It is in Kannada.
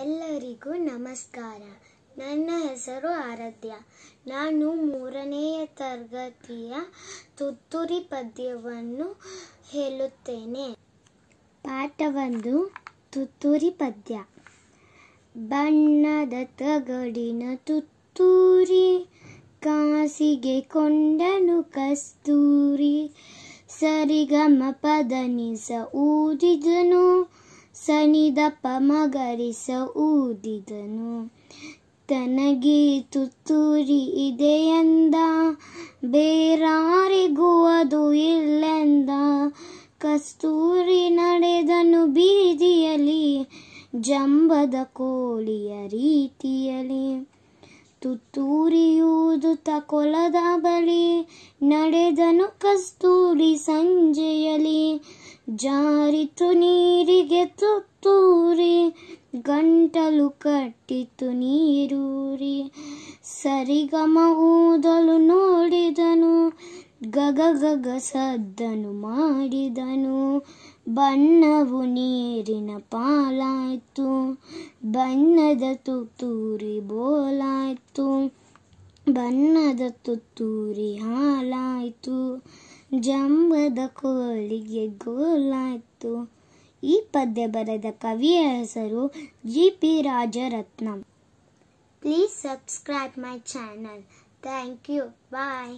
ಎಲ್ಲರಿಗೂ ನಮಸ್ಕಾರ ನನ್ನ ಹೆಸರು ಆರಾಧ್ಯ ನಾನು ಮೂರನೆಯ ತರಗತಿಯ ತುತ್ತೂರಿ ಪದ್ಯವನ್ನು ಹೇಳುತ್ತೇನೆ ಪಾಠವೊಂದು ತುತ್ತೂರಿ ಪದ್ಯ ಬಣ್ಣದ ತಗಡಿನ ತುತ್ತೂರಿ ಕಾಸಿಗೆ ಕೊಂಡನು ಕಸ್ತೂರಿ ಸರಿಗಮ ಪದನಿಸ ಊದಿದನು ಸನಿದಪ ಮಗರಿಸ ಊದಿದನು ತನಗೆ ತುತ್ತೂರಿ ಇದೆಯೆಂದ ಬೇರಾರಿಗೂ ಅದು ಇಲ್ಲೆಂದ ಕಸ್ತೂರಿ ನಡೆದನು ಬೀದಿಯಲಿ ಜಂಬದ ಕೋಳಿಯ ರೀತಿಯಲ್ಲಿ ತುತ್ತೂರಿಯೂದುತ ಕೊಲದ ಬಳಿ ನಡೆದನು ಕಸ್ತೂರಿ ಸಂಜೆಯಲ್ಲಿ ಜಾರಿತು ನೀರಿಗೆ ಗಂಟಲು ಕಟ್ಟಿತು ನೀರೂರಿ ಸರಿಗಮ ಊದಲು ನೋಡಿದನು ಗಗ ಗಗ ಸದ್ದನು ಮಾಡಿದನು ಬಣ್ಣವು ನೀರಿನ ಪಾಲಾಯಿತು ಬಣ್ಣದ ತುತ್ತೂರಿ ಬೋಲಾಯ್ತು ಬಣ್ಣದ ತುತ್ತೂರಿ ಹಾಲಾಯಿತು ಜಂಬದ ಕೋಳಿಗೆ ಗೋಲಾಯಿತು ಈ ಪದ್ಯ ಬರೆದ ಕವಿಯ ಹೆಸರು G P Rajaratnam please subscribe my channel thank you bye